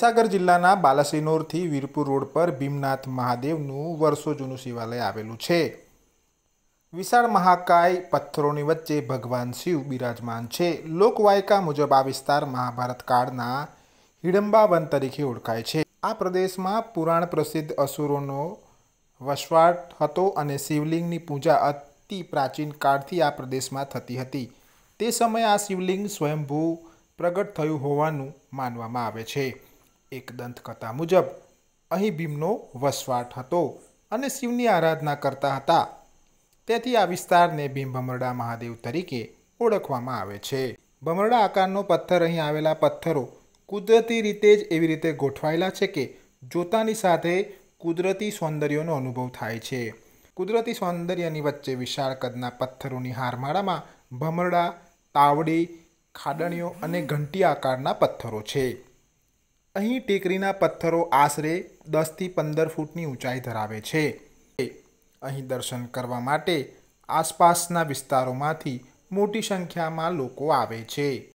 મહીસાગર જિલ્લાના બાલાસિનોરથી વીરપુર રોડ પર ભીમનાથ મહાદેવનું વર્ષો જૂનું શિવાલય આવેલું છે વિશાળ મહાકાય પથ્થરોની વચ્ચે ભગવાન શિવ બિરાજમાન છે લોકવાયકા મુજબ આ વિસ્તાર મહાભારત કાળના હિડમ્બા વન તરીકે ઓળખાય છે આ પ્રદેશમાં પુરાણ પ્રસિદ્ધ અસુરોનો વસવાટ હતો અને શિવલિંગની પૂજા અતિ પ્રાચીન કાળથી આ પ્રદેશમાં થતી હતી તે સમયે આ શિવલિંગ સ્વયંભૂ પ્રગટ થયું હોવાનું માનવામાં આવે છે એક દંતકથા મુજબ અહીં ભીમનો વસવાટ હતો અને શિવની આરાધના કરતા હતા તેથી આ વિસ્તારને ભીમ ભમરડા મહાદેવ તરીકે ઓળખવામાં આવે છે ભમરડા આકારનો પથ્થર અહીં આવેલા પથ્થરો કુદરતી રીતે જ એવી રીતે ગોઠવાયેલા છે કે જોતાની સાથે કુદરતી સૌંદર્યનો અનુભવ થાય છે કુદરતી સૌંદર્યની વચ્ચે વિશાળ કદના પથ્થરોની હારમાળામાં ભમરડા તાવડી ખાડણીઓ અને ઘંટી આકારના પથ્થરો છે અહીં ટેકરીના પથ્થરો આશરે દસથી પંદર ફૂટની ઊંચાઈ ધરાવે છે અહીં દર્શન કરવા માટે આસપાસના વિસ્તારોમાંથી મોટી સંખ્યામાં લોકો આવે છે